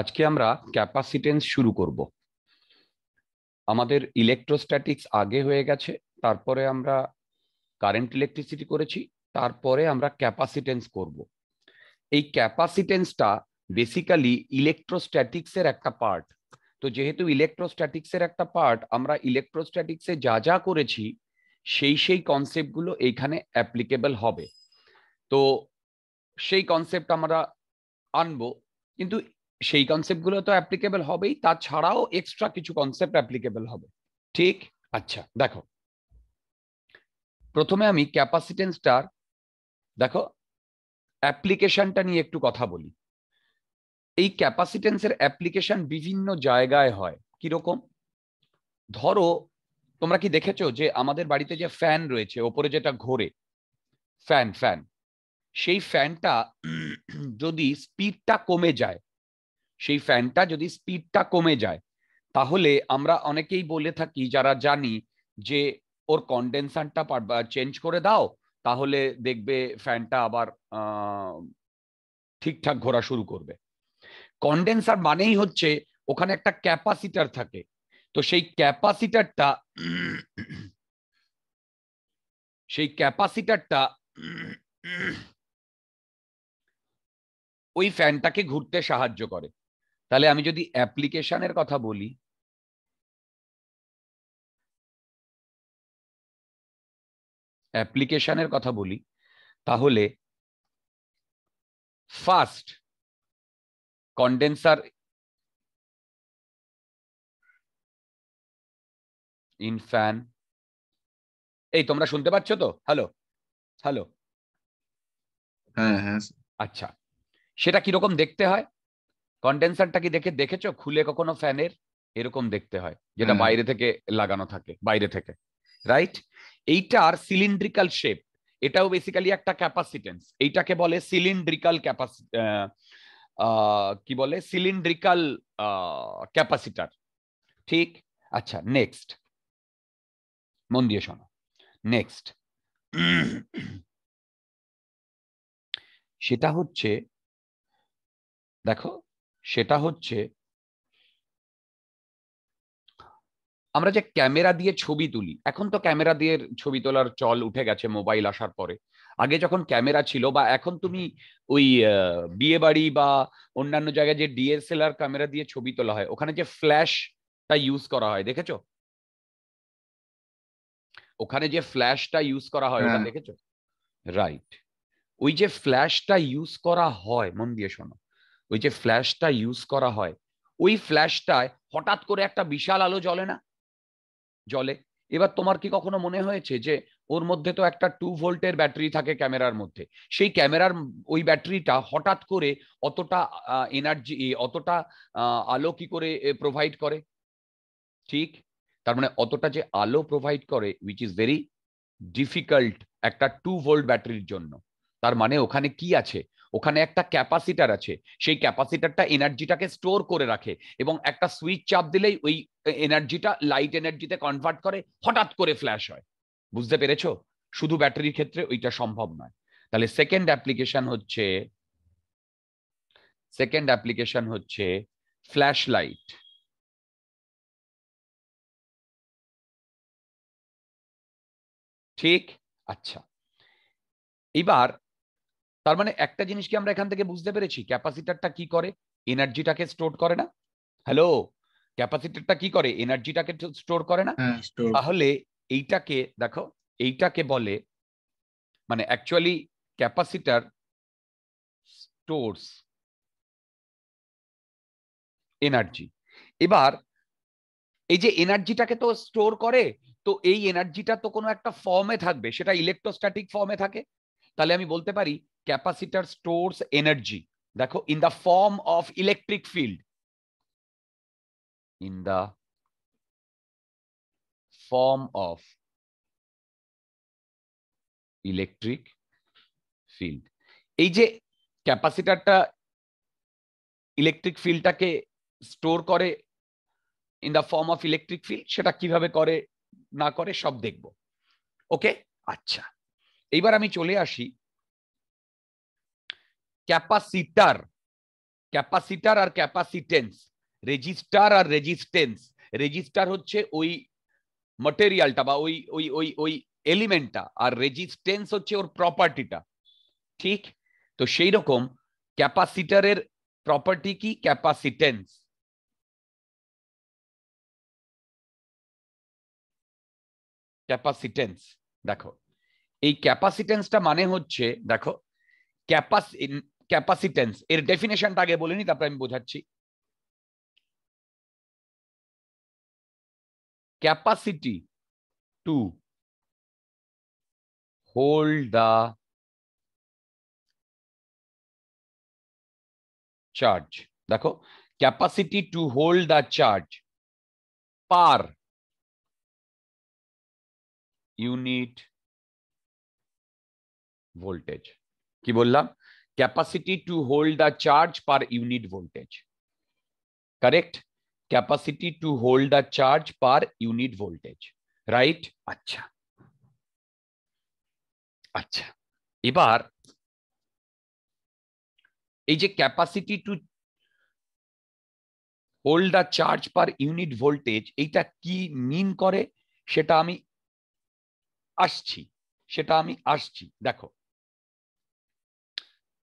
আজকে আমরা ক্যাপাসিটেন্স শুরু করব আমাদের ইলেকট্রোস্ট্যাটিক্স আগে হয়ে গেছে তারপরে আমরা কারেন্ট ইলেকট্রিসিটি করেছি তারপরে আমরা ক্যাপাসিটেন্স করব এই ক্যাপাসিটেন্সটা বেসিক্যালি ইলেকট্রোস্ট্যাটিক্সের একটা পার্ট তো যেহেতু ইলেকট্রোস্ট্যাটিক্সের একটা পার্ট আমরা ইলেকট্রোস্ট্যাটিক্সে যা যা করেছি সেই সেই কনসেপ্টগুলো এইখানে অ্যাপ্লিকেবল হবে তো সেই কনসেপ্ট আমরা আনবো কিন্তু সেই কনসেপ্টগুলো তো অ্যাপ্লিকেবল হবেই তাছাড়াও এক্সট্রা কিছু কনসেপ্ট অ্যাপ্লিকেবল হবে ঠিক আচ্ছা দেখো প্রথমে আমি ক্যাপাসিটেন্সটার দেখো অ্যাপ্লিকেশনটা নিয়ে একটু কথা বলি এই ক্যাপাসিটেন্সের অ্যাপ্লিকেশন বিভিন্ন জায়গায় হয় কিরকম ধরো তোমরা কি দেখেছো যে আমাদের বাড়িতে যে ফ্যান রয়েছে ওপরে যেটা ঘোরে ফ্যান ফ্যান সেই ফ্যানটা যদি স্পিডটা কমে যায় সেই ফ্যানটা যদি স্পিডটা কমে যায় তাহলে আমরা অনেকেই বলে থাকি যারা জানি যে ওর কন্ডেনসারটা চেঞ্জ করে দাও তাহলে দেখবে ফ্যানটা আবার ঠিকঠাক ঘোরা শুরু করবে কন্ডেন্সার মানেই হচ্ছে ওখানে একটা ক্যাপাসিটার থাকে তো সেই ক্যাপাসিটারটা সেই ক্যাপাসিটারটা ওই ফ্যানটাকে ঘুরতে সাহায্য করে তাহলে আমি যদি অ্যাপ্লিকেশনের কথা বলি অ্যাপ্লিকেশনের কথা বলি তাহলে ফার্স্ট কন্ডেন্সার ইন ফ্যান এই তোমরা শুনতে পাচ্ছ তো হ্যালো হ্যালো হ্যাঁ হ্যাঁ আচ্ছা সেটা কিরকম দেখতে হয় কন্ডেন্সারটা কি দেখে দেখেছো খুলে কখনো ফ্যানের এরকম দেখতে হয় যেটা হ্যাঁ। বাইরে থেকে লাগানো থাকে বাইরে থেকে রাইট এইটার সিলিন্ড্রিক্যাল শেপ এটাও বেসিক্যালি একটা ক্যাপাসিটেন্স এইটাকে বলে সিলিন্ড্রিক্যাল ক্যাপাসি কি বলে সিলিন্ড্রিক্যাল ক্যাপাসিটার ঠিক আচ্ছা নেক্সট মন দিয়ে শোনো নেক্সট সেটা হচ্ছে দেখো সেটা হচ্ছে আমরা যে ক্যামেরা দিয়ে ছবি তুলি এখন তো ক্যামেরা দিয়ে ছবি তোলার চল উঠে গেছে মোবাইল আসার পরে আগে যখন ক্যামেরা ছিল বা এখন তুমি ওই বিয়ে বাড়ি বা অন্যান্য জায়গায় যে ডিএসএলআর ক্যামেরা দিয়ে ছবি তোলা হয় ওখানে যে ফ্ল্যাশটা ইউজ করা হয় দেখেছো ওখানে যে ফ্ল্যাশটা ইউজ করা হয় ওটা হ্যাঁ। দেখেছো রাইট ওই যে ফ্ল্যাশটা ইউজ করা হয় মন দিয়ে শোনো ওই যে ফ্ল্যাশটা ইউজ করা হয় ওই ফ্ল্যাশটায় হঠাৎ করে একটা বিশাল আলো জ্বলে না জলে এবার তোমার কি কখনো মনে হয়েছে যে ওর মধ্যে তো একটা টু ভোল্টের ব্যাটারি থাকে ক্যামেরার মধ্যে সেই ক্যামেরার ওই ব্যাটারিটা হঠাৎ করে অতটা এনার্জি অতটা আলো কি করে প্রোভাইড করে ঠিক তার মানে অতটা যে আলো প্রোভাইড করে উইচ ইজ ভেরি ডিফিকাল্ট একটা টু ভোল্ট ব্যাটারির জন্য তার মানে ওখানে কি আছে ওখানে একটা ক্যাপাসিটার আছে সেই ক্যাপাসিটারটা এনার্জিটাকে স্টোর করে রাখে এবং একটা সুইচ চাপ দিলেই ওই এনার্জিটা লাইট এনার্জিতে কনভার্ট করে হঠাৎ করে ফ্ল্যাশ হয় বুঝতে পেরেছ শুধু ব্যাটারির ক্ষেত্রে ওইটা সম্ভব নয় তাহলে সেকেন্ড অ্যাপ্লিকেশন হচ্ছে সেকেন্ড অ্যাপ্লিকেশন হচ্ছে ফ্ল্যাশ লাইট ঠিক আচ্ছা এবার তার মানে একটা জিনিস কি আমরা এখান থেকে বুঝতে পেরেছি ক্যাপাসিটারটা কি করে এনার্জিটাকে স্টোর করে না হ্যালো ক্যাপাসিটারটা কি করে এনার্জিটাকে স্টোর করে না হ্যাঁ, তাহলে এইটাকে দেখো এইটাকে বলে মানে অ্যাকচুয়ালি ক্যাপাসিটার স্টোরস এনার্জি এবার এই যে এনার্জিটাকে তো স্টোর করে তো এই এনার্জিটা তো কোনো একটা ফর্মে থাকবে সেটা ইলেকট্রোস্ট্যাটিক ফর্মে থাকে তাহলে আমি বলতে পারি ক্যাপাসিটার স্টোর এনার্জি দেখো in the form of electric field in the form of electric field এই যে ক্যাপাসিটারটা ইলেকট্রিক ফিল্ডটাকে স্টোর করে in the form of electric field সেটা কিভাবে করে না করে সব দেখব ওকে আচ্ছা এইবার আমি চলে আসি ক্যাপাসিটার ক্যাপাসিটার আর ক্যাপাসিটেন্স রেজিস্টার আর রেজিস্টেন্স রেজিস্টার হচ্ছে ওই মটেরিয়ালটা বা ওই ওই ওই ওই এলিমেন্টটা আর রেজিস্টেন্স হচ্ছে ওর প্রপার্টিটা ঠিক তো সেই রকম ক্যাপাসিটারের প্রপার্টি কি ক্যাপাসিটেন্স ক্যাপাসিটেন্স দেখো এই ক্যাপাসিটেন্সটা মানে হচ্ছে দেখো ক্যাপাস ক্যাপাসিটেন্স এর ডেফিনেশনটা আগে বলিনি তারপরে আমি বোঝাচ্ছি capacity to hold the charge দেখো capacity to hold the charge per unit voltage কি বললাম capacity to hold the charge per unit voltage. Correct? Capacity to hold the charge per unit voltage. Right? Achha. Achha. Ibar. Is a capacity to hold the charge per unit voltage. এইটা ki mean kore? Shetami. Aschi. Shetami. Aschi. Dako.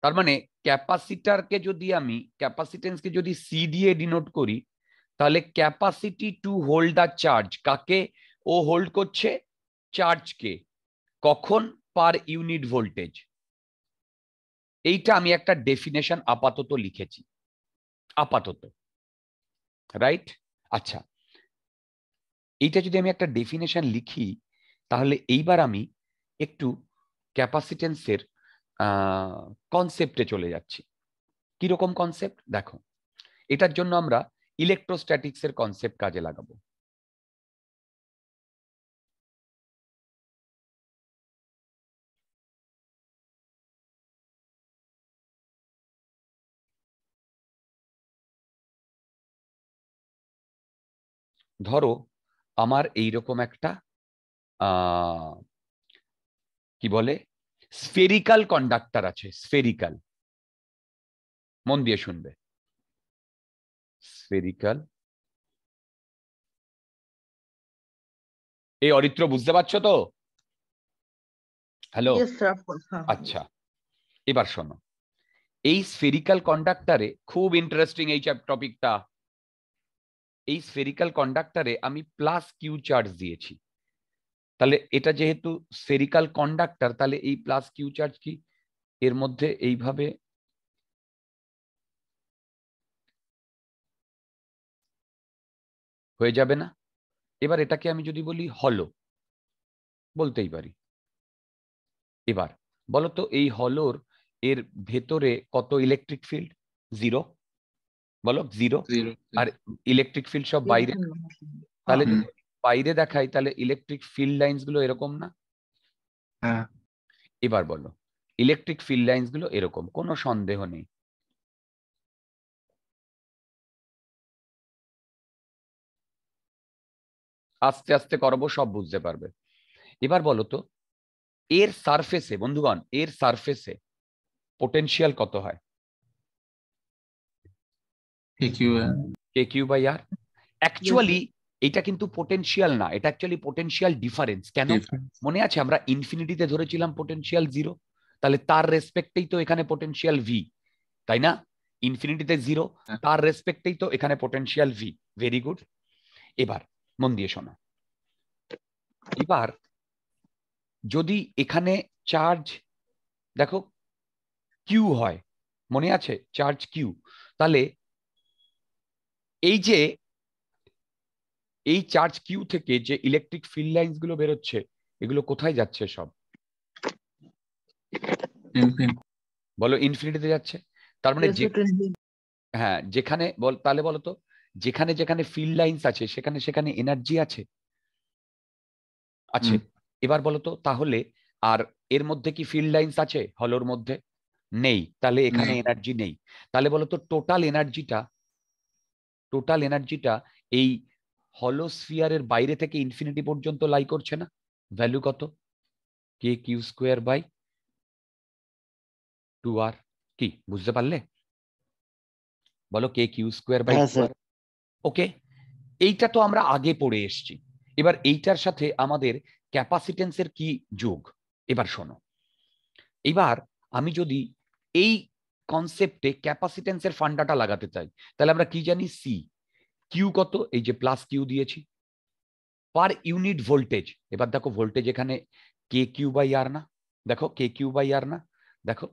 তার মানে ক্যাপাসিটারকে যদি আমি ক্যাপাসিটেন্সকে যদি C দিয়ে denote করি তাহলে capacity to hold the charge কাকে ও হোল্ড করছে চার্জকে কখন পার ইউনিট ভোল্টেজ এইটা আমি একটা ডেফিনেশন আপাতত লিখেছি আপাতত রাইট আচ্ছা এইটা যদি আমি একটা ডেফিনেশন লিখি তাহলে এইবার আমি একটু ক্যাপাসিটেন্সের কনসেপ্টে চলে যাচ্ছি কিরকম কনসেপ্ট দেখো এটার জন্য আমরা ইলেকট্রোস্ট্যাটিক্স এর কনসেপ্ট কাজে লাগাবো ধরো আমার এইরকম একটা কি বলে স্ফেরিক্যাল কন্ডাক্টর আছে স্ফেরিক্যাল মন দিয়ে শুনবে স্ফেরিক্যাল এই অরিত্র বুঝতে পারছ তো হ্যালো হ্যাঁ। আচ্ছা এবার শোনো এই স্ফেরিক্যাল কন্ডাক্টারে খুব ইন্টারেস্টিং এই টপিকটা এই স্ফেরিক্যাল কন্ডাক্টারে আমি প্লাস কিউ চার্জ দিয়েছি তাহলে এটা যেহেতু সেরিকাল কন্ডাক্টর তাহলে এই প্লাস কিউ চার্জ কি এর মধ্যে এইভাবে হয়ে যাবে না এবার এটাকে আমি যদি বলি হলো বলতেই পারি এবার বলতো এই হলোর এর ভেতরে কত ইলেকট্রিক ফিল্ড জিরো বলো জিরো আর ইলেকট্রিক ফিল্ড সব বাইরে তাহলে বাইরে দেখাই তাহলে ইলেকট্রিক ফিল্ড লাইন্স গুলো এরকম না হ্যাঁ। এবার বলো ইলেকট্রিক ফিল্ড লাইন্স গুলো এরকম কোনো সন্দেহ নেই আস্তে আস্তে করবো সব বুঝতে পারবে এবার বলো তো এর সারফেসে বন্ধুগণ এর সারফেসে পোটেনশিয়াল কত হয় K Q by R actually এটা কিন্তু পোটেনশিয়াল না এটা অ্যাকচুয়ালি পোটেনশিয়াল ডিফারেন্স কেন মনে আছে আমরা ইনফিনিটিতে ধরেছিলাম পোটেনশিয়াল জিরো তাহলে তার রেসপেক্টেই তো এখানে পোটেনশিয়াল ভি তাই না ইনফিনিটিতে জিরো হ্যাঁ। তার রেসপেক্টেই তো এখানে পোটেনশিয়াল ভি ভেরি গুড এবার মন দিয়ে শোনো এবার যদি এখানে চার্জ দেখো কিউ হয় মনে আছে চার্জ কিউ তাহলে এই যে এই চার্জ কিউ থেকে যে ইলেকট্রিক ফিল্ড লাইন গুলো বেরোচ্ছে এগুলো কোথায় যাচ্ছে সব বলো ইনফিনিটিতে যাচ্ছে তার মানে হ্যাঁ যেখানে বল তাহলে বলো তো যেখানে যেখানে ফিল্ড লাইন্স আছে সেখানে সেখানে এনার্জি আছে আছে এবার বলো তো তাহলে আর এর মধ্যে কি ফিল্ড লাইন্স আছে হলোর মধ্যে নেই তাহলে এখানে এনার্জি নেই তাহলে বলো তো টোটাল এনার্জিটা টোটাল এনার্জিটা এই হলোস্ফিয়ারের বাইরে থেকে ইনফিনিটি পর্যন্ত লাই করছে না ভ্যালু কত K Q square by two R কি বুঝতে পারলে বলো K Q square by okay এইটা তো আমরা আগে পড়ে এসছি এবার এইটার সাথে আমাদের ক্যাপাসিটেন্সের কি যোগ এবার শোনো এবার আমি যদি এই কনসেপ্টে ক্যাপাসিটেন্সের ফান্ডাটা লাগাতে চাই তাহলে আমরা কি জানি সি কিউ কত এই যে প্লাস কিউ দিয়েছি পার ইউনিট ভোল্টেজ এবার দেখো ভোল্টেজ এখানে কে কিউ বাই আর না দেখো কে কিউ বাই আর না দেখো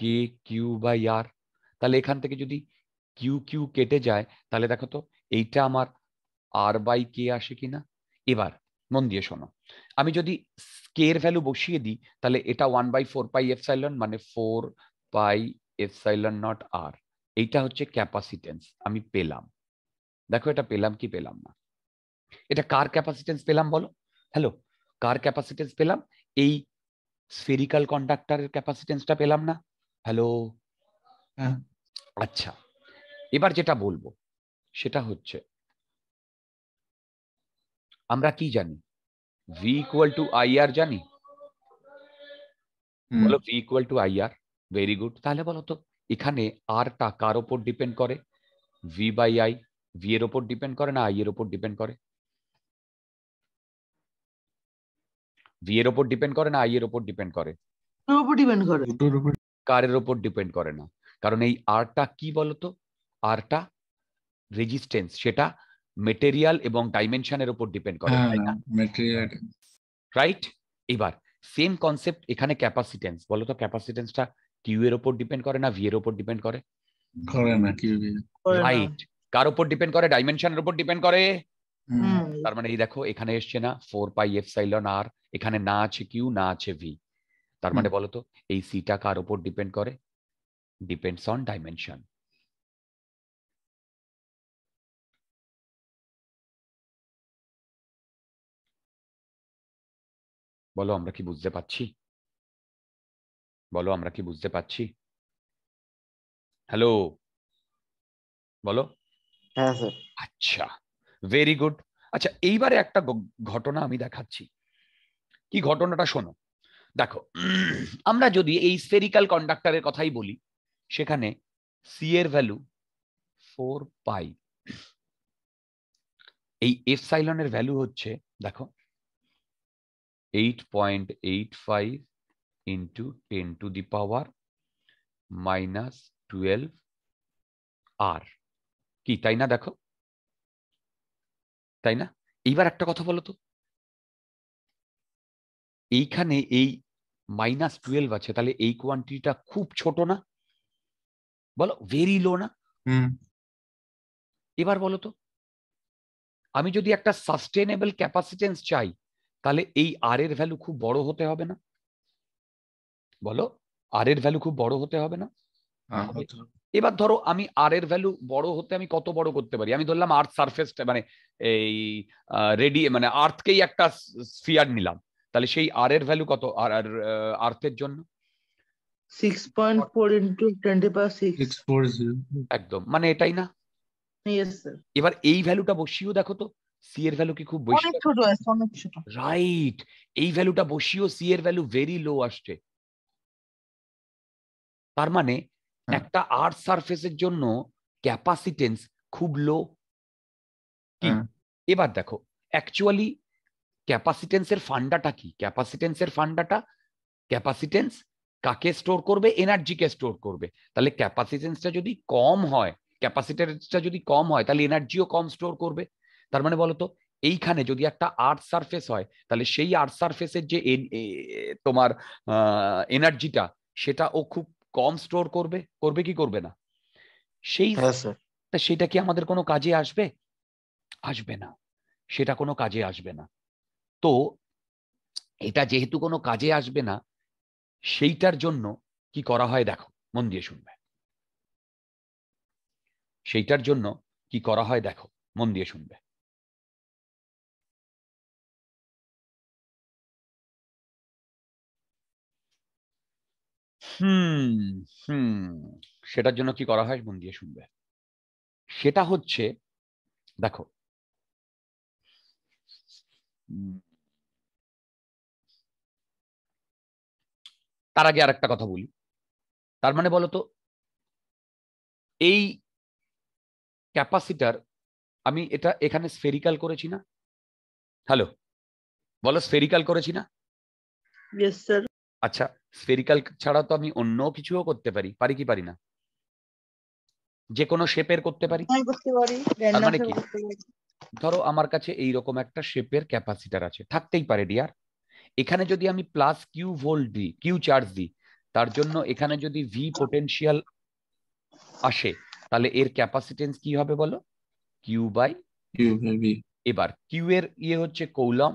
কে কিউ বাই আর তাহলে এখান থেকে যদি কিউ কিউ কেটে যায় তাহলে দেখো তো এইটা আমার আর বাই কে আসে কিনা এবার মন দিয়ে শোনো আমি যদি এর ভ্যালু বসিয়ে দিই তাহলে এটা one by four pi epsilon মানে ফোর পাই সাইলন নট আর এইটা হচ্ছে ক্যাপাসিটেন্স আমি পেলাম দেখো এটা পেলাম কি পেলাম না এটা কার ক্যাপাসিটেন্স পেলাম বলো হ্যালো কার ক্যাপাসিটেন্স পেলাম এই স্ফেরিক্যাল কন্ডাক্টরের ক্যাপাসিটেন্সটা পেলাম না হ্যালো আচ্ছা এবার যেটা বলবো সেটা হচ্ছে আমরা কি জানি V equal to I R জানি বলো V equal to I R very good তাহলে বলো তো এখানে আরটা কার ওপর ডিপেন্ড করে ভি বাই আই ভি এর ওপর ডিপেন্ড করে না আই এর ওপর ডিপেন্ড করে ভি এর ওপর ডিপেন্ড করে না আই এর ওপর ডিপেন্ড করে কার এর কারের ওপর ডিপেন্ড করে না কারণ এই আরটা কি বলতো আরটা রেজিস্ট্যান্স সেটা মেটেরিয়াল এবং ডাইমেনশনের উপর ডিপেন্ড করে রাইট হ্যাঁ, এবার সেম কনসেপ্ট এখানে ক্যাপাসিটেন্স বলতো ক্যাপাসিটেন্সটা কিউ এর উপর ডিপেন্ড করে না ভি এর উপর ডিপেন্ড করে করে না কিউ রাইট কার উপর ডিপেন্ড করে ডাইমেনশনের উপর ডিপেন্ড করে তার মানে এই দেখো এখানে এসছে না ফোর পাই এফ সাইলন আর এখানে না আছে কিউ না আছে ভি তার মানে বলতো এই সিটা কার উপর ডিপেন্ড করে ডিপেন্ডস অন ডাইমেনশন বলো আমরা কি বুঝতে পাচ্ছি বলো আমরা কি বুঝতে পাচ্ছি হ্যালো বলো হ্যাঁ, আচ্ছা ভেরি গুড আচ্ছা এইবারে একটা ঘটনা আমি দেখাচ্ছি কি ঘটনাটা শোনো দেখো আমরা যদি এই স্ফেরিক্যাল কন্ডাক্টরের কথাই বলি সেখানে সি এর ভ্যালু ফোর পাই এই এফ সাইলনের ভ্যালু হচ্ছে দেখো eight point eight five into ten to the power minus twelve আর কি তাই না দেখো তাই না এইবার একটা কথা বলো তো এইখানে এই মাইনাস টুয়েলভ আছে তাহলে এই কোয়ান্টিটিটা খুব ছোট না বলো ভেরি লো না এবার বলো তো আমি যদি একটা সাস্টেনেবল ক্যাপাসিটেন্স চাই তাহলে এই আর এর ভ্যালু খুব বড় হতে হবে না বলো আর এর ভ্যালু খুব বড় হতে হবে না হ্যাঁ, এবার ধরো আমি আর এর ভ্যালু বড় হতে আমি কত বড় করতে পারি আমি ধরলাম আর্থ সারফেসটা মানে এই রেডি মানে আর্থকেই একটা স্ফিয়ার নিলাম তাহলে সেই আর এর ভ্যালু কত আর আর আর্থের জন্য 6.4 একদম মানে এটাই না এবার এই ভ্যালুটা বসিয়েও দেখো তো সি এর ভ্যালু কি খুব রাইট এই ভ্যালুটা বসিয়েও সি এর ভ্যালু ভেরি লো আসছে তার মানে একটা আর্থ সারফেসের জন্য ক্যাপাসিটেন্স খুব লো এবার দেখো অ্যাকচুয়ালি ক্যাপাসিটেন্সের ফান্ডাটা কি ক্যাপাসিটেন্সের ফান্ডাটা ক্যাপাসিটেন্স কাকে স্টোর করবে এনার্জিকে স্টোর করবে তাহলে ক্যাপাসিটেন্সটা যদি কম হয় ক্যাপাসিটেন্সটা যদি কম হয় তাহলে এনার্জিও কম স্টোর করবে তার মানে বলতো এইখানে যদি একটা আর্থ সারফেস হয় তাহলে সেই আর্থ সারফেসের যে তোমার এনার্জিটা সেটা ও খুব কম স্টোর করবে করবে কি করবে না সেই হ্যাঁ, সেটা কি আমাদের কোনো কাজে আসবে আসবে না সেটা কোনো কাজে আসবে না তো এটা যেহেতু কোনো কাজে আসবে না সেইটার জন্য কি করা হয় দেখো মন দিয়ে শুনবে সেইটার জন্য কি করা হয় দেখো মন দিয়ে শুনবে হুম হুম সেটার জন্য কি করা হয় মন দিয়ে শুনবে সেটা হচ্ছে দেখো তার আগে আর একটা কথা বলি তার মানে বলতো এই ক্যাপাসিটার আমি এটা এখানে স্ফেরিক্যাল করেছি না হ্যালো বলো স্ফেরিক্যাল করেছি না আচ্ছা স্ফেরিক্যাল ছাড়া তো আমি অন্য কিছুও করতে পারি পারি কি পারি না যে কোনো শেপের করতে পারি ধরো আমার কাছে এই রকম একটা শেপের ক্যাপাসিটার আছে থাকতেই পারে ডিয়ার এখানে যদি আমি প্লাস কিউ ভোল্ট দিই কিউ চার্জ দিই তার জন্য এখানে যদি ভি পোটেনশিয়াল আসে তাহলে এর ক্যাপাসিটেন্স কি হবে বলো কিউ বাই কিউ এবার কিউ এর ইয়ে হচ্ছে কৌলম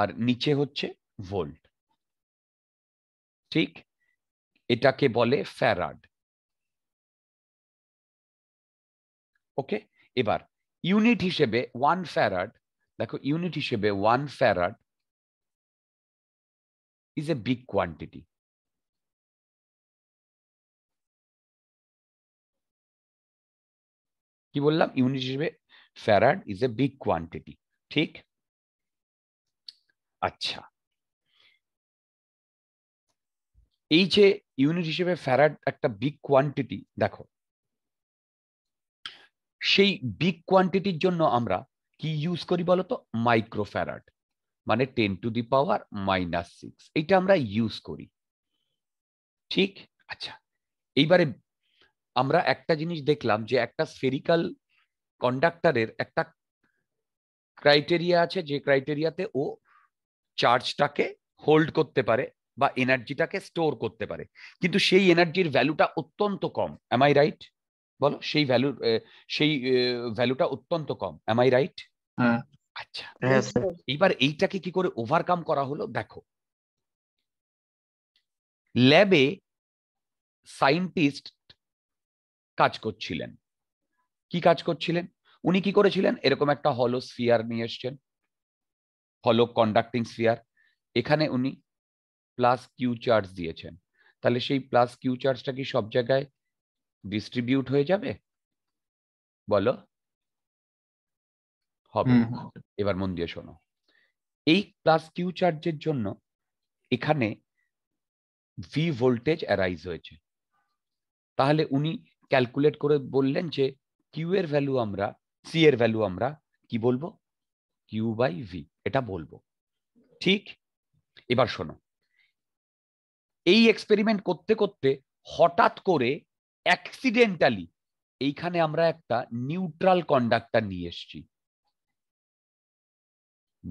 আর নিচে হচ্ছে ভোল্ট ঠিক এটাকে বলে ফ্যারাড ওকে এবার ইউনিট হিসেবে ওয়ান ফ্যারাড দেখো ইউনিট হিসেবে one farad is a big quantity কি বললাম ইউনিট হিসেবে farad is a big quantity ঠিক আচ্ছা এই যে ইউনিট হিসেবে ফ্যারাড একটা বিগ কোয়ান্টিটি দেখো সেই বিগ কোয়ান্টিটির জন্য আমরা কি ইউজ করি বলতো মাইক্রো ফ্যারাড মানে ten to the power minus six এইটা আমরা ইউজ করি ঠিক আচ্ছা এইবারে আমরা একটা জিনিস দেখলাম যে একটা স্ফেরিক্যাল কন্ডাক্টারের একটা ক্রাইটেরিয়া আছে যে ক্রাইটেরিয়াতে ও চার্জটাকে হোল্ড করতে পারে বা এনার্জিটাকে স্টোর করতে পারে কিন্তু সেই এনার্জির ভ্যালুটা অত্যন্ত কম এম আই রাইট বলো সেই ভ্যালু সেই ভ্যালুটা অত্যন্ত কম এম আই রাইট আচ্ছা হ্যাঁ, এইবার এইটাকে কি করে ওভারকাম করা হলো দেখো ল্যাবে সাইন্টিস্ট কাজ করছিলেন কি কাজ করছিলেন উনি কি করেছিলেন এরকম একটা স্ফিয়ার নিয়ে এসছেন হলো কন্ডাক্টিং স্ফিয়ার এখানে উনি প্লাস কিউ চার্জ দিয়েছেন তাহলে সেই প্লাস কিউ চার্জটা কি সব জায়গায় ডিস্ট্রিবিউট হয়ে যাবে বলো হবে এবার মন দিয়ে শোনো এই প্লাস কিউ চার্জের জন্য এখানে ভি ভোল্টেজ অ্যারাইজ হয়েছে তাহলে উনি ক্যালকুলেট করে বললেন যে কিউ এর ভ্যালু আমরা সি এর ভ্যালু আমরা কি বলবো কিউ বাই ভি এটা বলবো ঠিক এবার শোনো এই এক্সপেরিমেন্ট করতে করতে হঠাৎ করে অ্যাক্সিডেন্টালি এইখানে আমরা একটা নিউট্রাল কন্ডাক্টর নিয়ে এসছি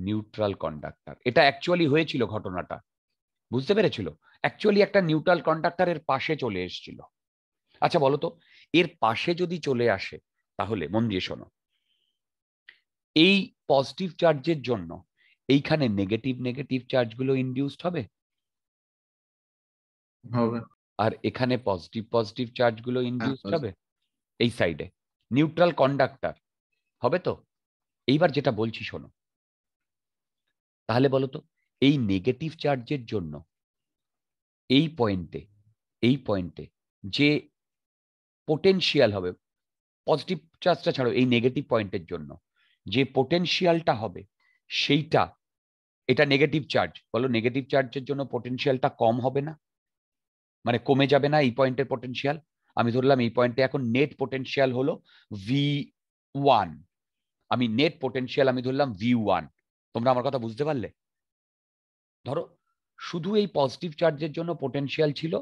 নিউট্রাল কন্ডাক্টর এটা অ্যাকচুয়ালি হয়েছিল ঘটনাটা বুঝতে পেরেছিল অ্যাকচুয়ালি একটা নিউট্রাল কন্ডাক্টারের পাশে চলে এসেছিল আচ্ছা বলো তো এর পাশে যদি চলে আসে তাহলে মন দিয়ে শোনো এই পজিটিভ চার্জের জন্য এইখানে নেগেটিভ নেগেটিভ চার্জগুলো ইনডিউসড হবে হবে আর এখানে পজিটিভ পজিটিভ চার্জগুলো ইনডিউসড হবে এই সাইডে নিউট্রাল কন্ডাক্টর হবে তো এইবার যেটা বলছি শোনো তাহলে বলো তো এই নেগেটিভ চার্জের জন্য এই পয়েন্টে এই পয়েন্টে যে পোটেনশিয়াল হবে পজিটিভ চার্জটা ছাড়ো এই নেগেটিভ পয়েন্টের জন্য যে পোটেনশিয়ালটা হবে সেইটা এটা নেগেটিভ চার্জ বলো নেগেটিভ চার্জের জন্য পোটেনশিয়ালটা কম হবে না মানে কমে যাবে না এই পয়েন্টের পোটেন্সিয়াল আমি ধরলাম এই পয়েন্টে এখন নেট পোটেনশিয়াল হলো ভি ওয়ান আমি নেট পোটেনশিয়াল আমি ধরলাম ভি ওয়ান তোমরা আমার কথা বুঝতে পারলে ধরো শুধু এই পজিটিভ চার্জের জন্য পোটেনশিয়াল ছিল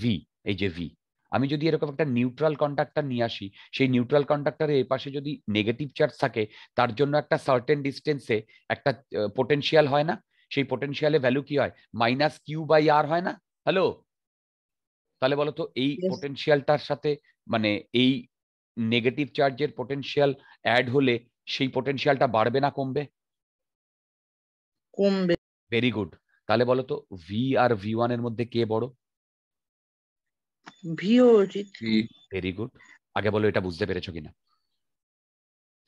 ভি এই যে ভি আমি যদি এরকম একটা নিউট্রাল কন্ডাক্টর নিয়ে আসি সেই নিউট্রাল কন্ডাক্টরের এপাশে যদি নেগেটিভ চার্জ থাকে তার জন্য একটা সার্টেন ডিস্টেন্সে একটা পোটেনশিয়াল হয় না সেই পোটেনশিয়ালে ভ্যালু কি হয় মাইনাস কিউ বাই আর হয় না হ্যালো তাহলে বলো তো এই পোটেনশিয়ালটার সাথে মানে এই নেগেটিভ চার্জের পোটেনশিয়াল অ্যাড হলে সেই পোটেনশিয়ালটা বাড়বে না কমবে কমবে ভেরি গুড তাহলে বলো তো ভি আর ভি ওয়ান এর মধ্যে কে বড় ভেরি গুড আগে বলো এটা বুঝতে পেরেছো কিনা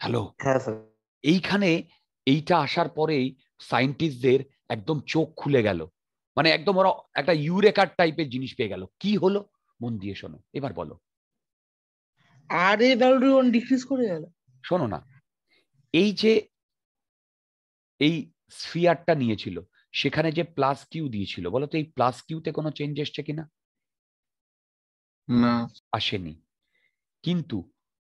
হ্যালো এইখানে এইটা আসার পরেই সায়েন্টিস্টদের একদম চোখ খুলে গেল মানে একদম ওরা একটা ইউরেকার টাইপের জিনিস পেয়ে গেল কি হলো মন দিয়ে শোনো এবার বলো আর এ ডিক্রিজ করে গেল শোনো না এই যে এই স্ফিয়ারটা নিয়েছিল সেখানে যে প্লাস কিউ দিয়েছিল বলো তো এই প্লাস কিউতে কোনো চেঞ্জ এসছে কিনা আসেনি কিন্তু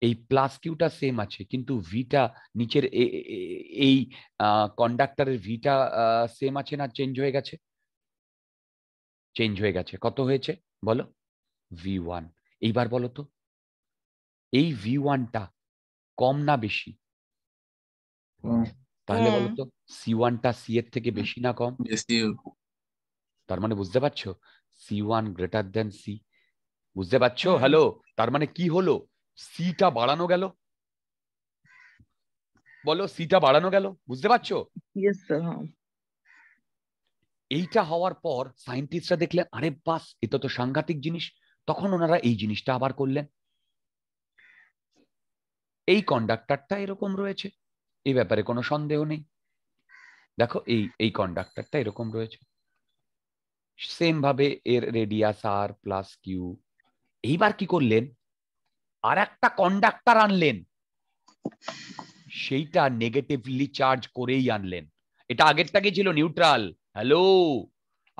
এই প্লাস কিউটা সেম আছে কিন্তু ভিটা নিচের এই কন্ডাক্টরের ভিটা সেম আছে না চেঞ্জ হয়ে গেছে চেঞ্জ হয়ে গেছে কত হয়েছে বলো ভি ওয়ান এইবার বলো তো এই ভি ওয়ানটা কম না বেশি তাহলে হ্যাঁ। বলো তো সি ওয়ানটা সি এর থেকে বেশি না কম তার মানে বুঝতে পারছো C one greater than C বুঝতে পারছো হ্যালো তার মানে কি হলো সিটা বাড়ানো গেল বলো সিটা বাড়ানো গেল বুঝতে পারছো হ্যাঁ। এইটা হওয়ার পর সাইন্টিস্টরা দেখলেন আরে বাস এটা তো সাংঘাতিক জিনিস তখন ওনারা এই জিনিসটা আবার করলেন এই কন্ডাক্টরটা এরকম রয়েছে এই ব্যাপারে কোনো সন্দেহ নেই দেখো এই এই কন্ডাক্টরটা এরকম রয়েছে সেম ভাবে এর রেডিয়াস আর প্লাস কিউ এইবার কি করলেন আর একটা কন্ডাক্টার আনলেন সেইটা নেগেটিভলি চার্জ করেই আনলেন এটা আগেরটা কি ছিল নিউট্রাল হ্যালো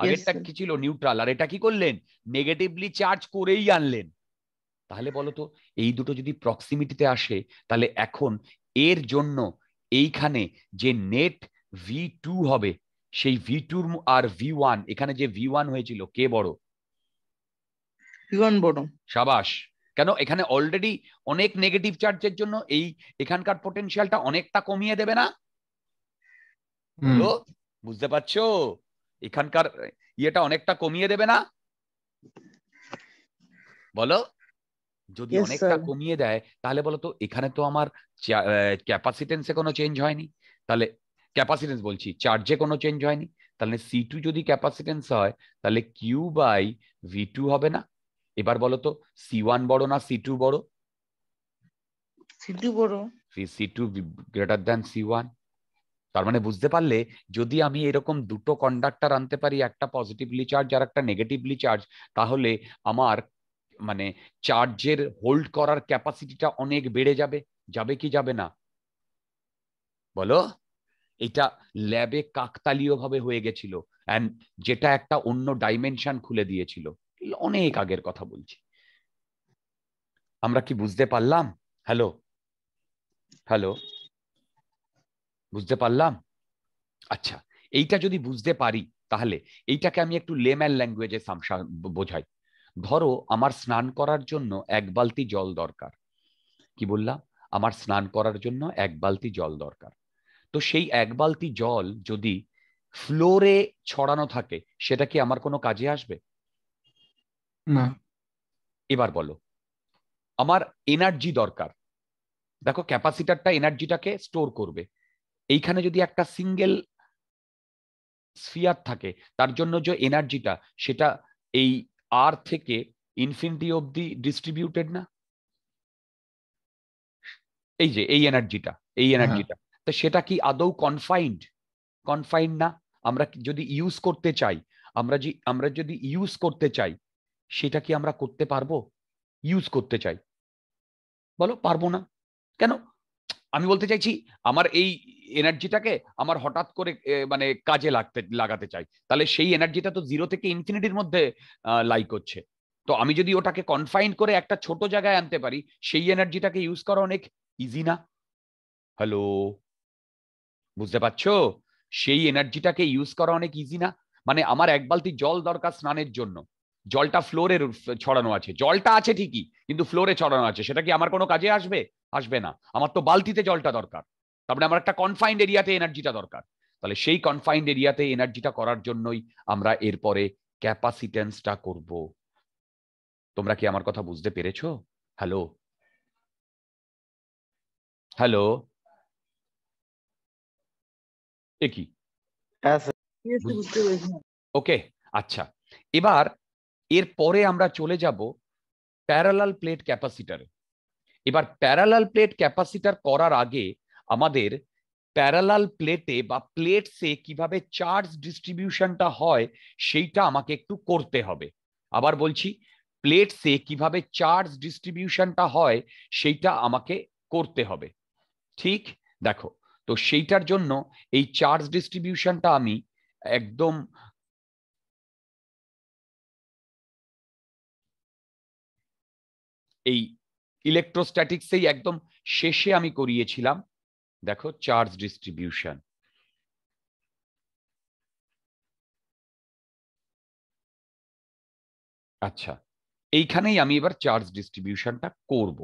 আগেরটা কি ছিল নিউট্রাল আর এটা কি করলেন নেগেটিভলি চার্জ করেই আনলেন তাহলে বলতো এই দুটো যদি প্রক্সিমিটিতে আসে তাহলে এখন এর জন্য এইখানে যে নেট ভি টু হবে সেই ভি টুর আর ভি ওয়ান এখানে যে ভি ওয়ান হয়েছিল কে বড় বিমান বড় সাবাস কেন এখানে অলরেডি অনেক নেগেটিভ চার্জের জন্য এই এখানকার পটেনশিয়ালটা অনেকটা কমিয়ে দেবে না বুঝতে পারছো এখানকার ইয়েটা অনেকটা কমিয়ে দেবে না বলো যদি অনেকটা কমিয়ে দেয় তাহলে বলো তো এখানে তো আমার ক্যাপাসিটেন্সে কোনো চেঞ্জ হয়নি তাহলে ক্যাপাসিটেন্স বলছি চার্জে কোনো চেঞ্জ হয়নি তাহলে সি টু যদি ক্যাপাসিটেন্স হয় তাহলে কিউ বাই ভি টু হবে না এবার বলো তো সি ওয়ান বড় না সি টু বড় সি টু বড় C two greater than C one তার মানে বুঝতে পারলে যদি আমি এরকম দুটো কন্ডাক্টর আনতে পারি একটা পজিটিভলি চার্জ আর একটা নেগেটিভলি চার্জ তাহলে আমার মানে চার্জের হোল্ড করার ক্যাপাসিটিটা অনেক বেড়ে যাবে যাবে কি যাবে না বলো এটা ল্যাবে কাকতালীয় ভাবে হয়ে গেছিল অ্যান্ড যেটা একটা অন্য ডাইমেনশন খুলে দিয়েছিল অনেক আগের কথা বলছি আমরা কি বুঝতে পারলাম হ্যালো হ্যালো বুঝতে পারলাম আচ্ছা এইটা যদি বুঝতে পারি তাহলে এইটাকে আমি একটু লেম্যান ল্যাঙ্গুয়েজে সামসা বোঝাই ধরো আমার স্নান করার জন্য এক বালতি জল দরকার কি বললাম আমার স্নান করার জন্য এক বালতি জল দরকার তো সেই এক বালতি জল যদি ফ্লোরে ছড়ানো থাকে সেটা কি আমার কোনো কাজে আসবে না এবার বলো আমার এনার্জি দরকার দেখো ক্যাপাসিটারটা এনার্জিটাকে স্টোর করবে এইখানে যদি একটা সিঙ্গেল স্ফিয়ার থাকে তার জন্য যে এনার্জিটা সেটা এই আর থেকে ইনফিনিটি অবধি ডিস্ট্রিবিউটেড না এই যে এই এনার্জিটা এই এনার্জিটা হ্যাঁ। তো সেটা কি আদৌ কনফাইন্ড কনফাইন্ড না আমরা যদি ইউজ করতে চাই আমরা যে আমরা যদি ইউজ করতে চাই সেটা কি আমরা করতে পারবো ইউজ করতে চাই বলো পারবো না কেন আমি বলতে চাইছি আমার এই এনার্জিটাকে আমার হঠাৎ করে মানে কাজে লাগতে লাগাতে চাই তাহলে সেই এনার্জিটা তো জিরো থেকে ইনফিনিটির মধ্যে লাই করছে তো আমি যদি ওটাকে কনফাইন করে একটা ছোট জায়গায় আনতে পারি সেই এনার্জিটাকে ইউজ করা অনেক ইজি না হ্যালো বুঝতে পারছো সেই এনার্জিটাকে ইউজ করা অনেক ইজি না মানে আমার এক বালতি জল দরকার স্নানের জন্য জলটা ফ্লোরে ছড়ানো আছে জলটা আছে ঠিকই কিন্তু ফ্লোরে ছড়ানো আছে সেটা কি আমার কোনো কাজে আসবে আসবে না আমার তো বালতিতে জলটা দরকার তারপরে মানে আমার একটা কনফাইন্ড এরিয়াতে এনার্জিটা দরকার তাহলে সেই কনফাইন্ড এরিয়াতে এনার্জিটা করার জন্যই আমরা এরপরে ক্যাপাসিটেন্সটা করব তোমরা কি আমার কথা বুঝতে পেরেছো হ্যালো হ্যালো এ কি ওকে হ্যাঁ, আচ্ছা এবার এরপরে আমরা চলে যাব প্যারালাল প্লেট ক্যাপাসিটারে এবার প্যারালাল প্লেট ক্যাপাসিটার করার আগে আমাদের প্যারালাল প্লেটে বা প্লেটসে কিভাবে চার্জ ডিস্ট্রিবিউশনটা হয় সেইটা আমাকে একটু করতে হবে আবার বলছি প্লেটসে কিভাবে চার্জ ডিস্ট্রিবিউশনটা হয় সেইটা আমাকে করতে হবে ঠিক দেখো তো সেইটার জন্য এই চার্জ ডিস্ট্রিবিউশনটা আমি একদম এই ইলেকট্রোস্ট্যাটিক্সেই একদম শেষে আমি করিয়েছিলাম দেখো চার্জ ডিস্ট্রিবিউশন আচ্ছা এইখানেই আমি এবার চার্জ ডিস্ট্রিবিউশনটা করব